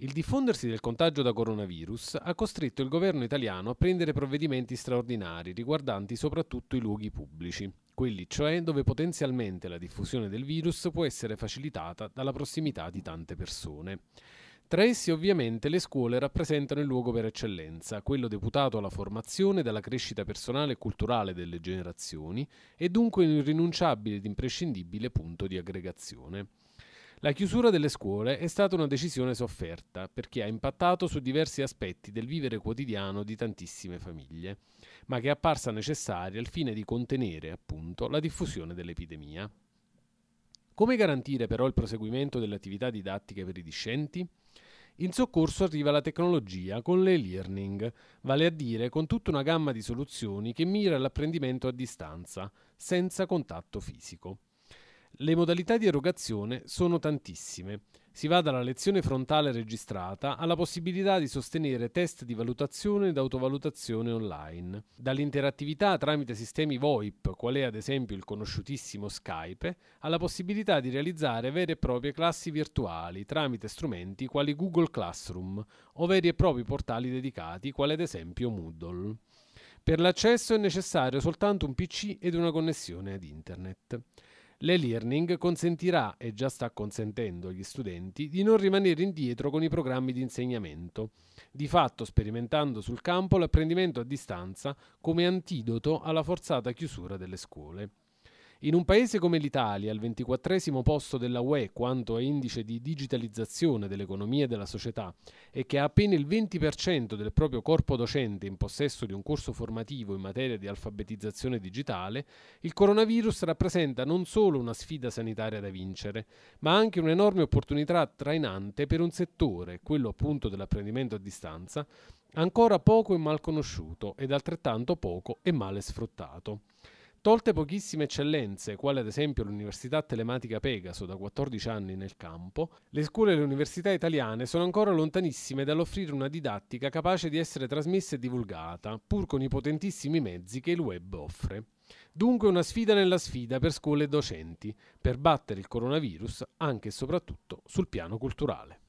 Il diffondersi del contagio da coronavirus ha costretto il governo italiano a prendere provvedimenti straordinari riguardanti soprattutto i luoghi pubblici, quelli cioè dove potenzialmente la diffusione del virus può essere facilitata dalla prossimità di tante persone. Tra essi ovviamente le scuole rappresentano il luogo per eccellenza, quello deputato alla formazione e alla crescita personale e culturale delle generazioni e dunque un irrinunciabile ed imprescindibile punto di aggregazione. La chiusura delle scuole è stata una decisione sofferta perché ha impattato su diversi aspetti del vivere quotidiano di tantissime famiglie, ma che è apparsa necessaria al fine di contenere, appunto, la diffusione dell'epidemia. Come garantire però il proseguimento delle attività didattiche per i discenti? In soccorso arriva la tecnologia con l'e-learning, vale a dire con tutta una gamma di soluzioni che mira all'apprendimento a distanza, senza contatto fisico. Le modalità di erogazione sono tantissime. Si va dalla lezione frontale registrata alla possibilità di sostenere test di valutazione ed autovalutazione online, dall'interattività tramite sistemi VoIP, quale ad esempio il conosciutissimo Skype, alla possibilità di realizzare vere e proprie classi virtuali tramite strumenti quali Google Classroom o veri e propri portali dedicati, quale ad esempio Moodle. Per l'accesso è necessario soltanto un PC ed una connessione ad internet. L'e-learning consentirà e già sta consentendo agli studenti di non rimanere indietro con i programmi di insegnamento, di fatto sperimentando sul campo l'apprendimento a distanza come antidoto alla forzata chiusura delle scuole. In un paese come l'Italia, al 24 posto della UE quanto a indice di digitalizzazione dell'economia e della società, e che ha appena il 20% del proprio corpo docente in possesso di un corso formativo in materia di alfabetizzazione digitale, il coronavirus rappresenta non solo una sfida sanitaria da vincere, ma anche un'enorme opportunità trainante per un settore, quello appunto dell'apprendimento a distanza, ancora poco e mal conosciuto ed altrettanto poco e male sfruttato. Tolte pochissime eccellenze, quale ad esempio l'Università Telematica Pegaso da 14 anni nel campo, le scuole e le università italiane sono ancora lontanissime dall'offrire una didattica capace di essere trasmessa e divulgata, pur con i potentissimi mezzi che il web offre. Dunque una sfida nella sfida per scuole e docenti, per battere il coronavirus anche e soprattutto sul piano culturale.